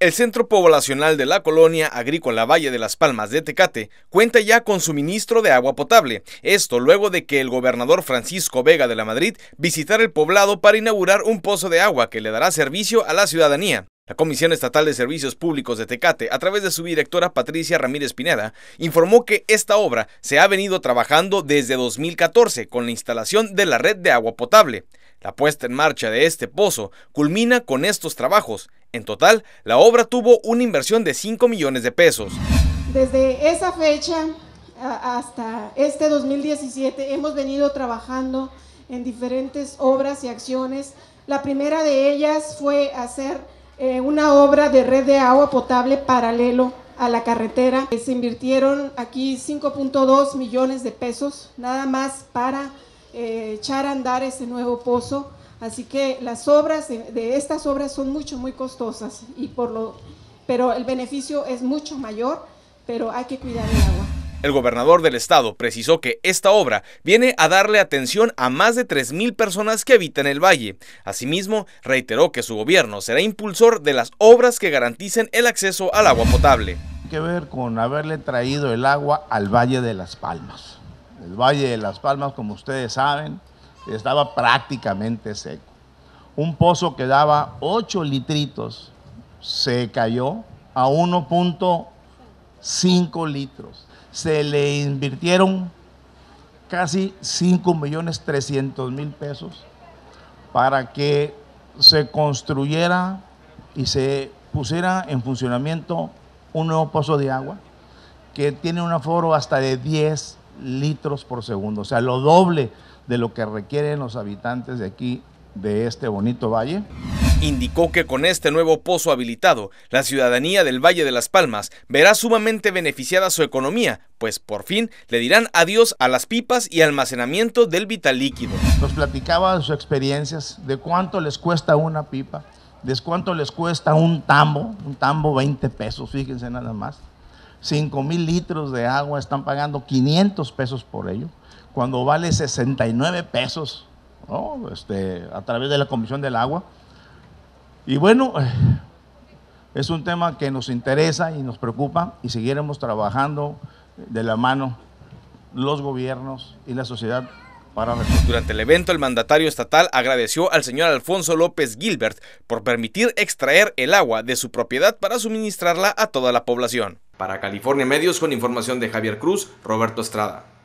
El centro poblacional de la colonia agrícola Valle de las Palmas de Tecate cuenta ya con suministro de agua potable. Esto luego de que el gobernador Francisco Vega de la Madrid visitara el poblado para inaugurar un pozo de agua que le dará servicio a la ciudadanía. La Comisión Estatal de Servicios Públicos de Tecate, a través de su directora Patricia Ramírez Pineda, informó que esta obra se ha venido trabajando desde 2014 con la instalación de la red de agua potable. La puesta en marcha de este pozo culmina con estos trabajos. En total, la obra tuvo una inversión de 5 millones de pesos. Desde esa fecha hasta este 2017 hemos venido trabajando en diferentes obras y acciones. La primera de ellas fue hacer eh, una obra de red de agua potable paralelo a la carretera. Eh, se invirtieron aquí 5.2 millones de pesos nada más para eh, echar a andar ese nuevo pozo. Así que las obras de, estas obras son mucho, muy costosas, y por lo, pero el beneficio es mucho mayor, pero hay que cuidar el agua. El gobernador del estado precisó que esta obra viene a darle atención a más de 3.000 personas que habitan el valle. Asimismo, reiteró que su gobierno será impulsor de las obras que garanticen el acceso al agua potable. Tiene que ver con haberle traído el agua al Valle de las Palmas. El Valle de las Palmas, como ustedes saben, estaba prácticamente seco. Un pozo que daba 8 litritos se cayó a 1.5 litros. Se le invirtieron casi 5 millones 300 mil pesos para que se construyera y se pusiera en funcionamiento un nuevo pozo de agua que tiene un aforo hasta de 10 litros por segundo, o sea, lo doble de lo que requieren los habitantes de aquí, de este bonito valle. Indicó que con este nuevo pozo habilitado, la ciudadanía del Valle de las Palmas verá sumamente beneficiada su economía, pues por fin le dirán adiós a las pipas y almacenamiento del vital líquido. Nos platicaba de sus experiencias, de cuánto les cuesta una pipa, de cuánto les cuesta un tambo, un tambo 20 pesos, fíjense nada más. 5 mil litros de agua, están pagando 500 pesos por ello, cuando vale 69 pesos ¿no? este, a través de la Comisión del Agua. Y bueno, eh, es un tema que nos interesa y nos preocupa y seguiremos trabajando de la mano los gobiernos y la sociedad para durante el evento, el mandatario estatal agradeció al señor Alfonso López Gilbert por permitir extraer el agua de su propiedad para suministrarla a toda la población. Para California Medios, con información de Javier Cruz, Roberto Estrada.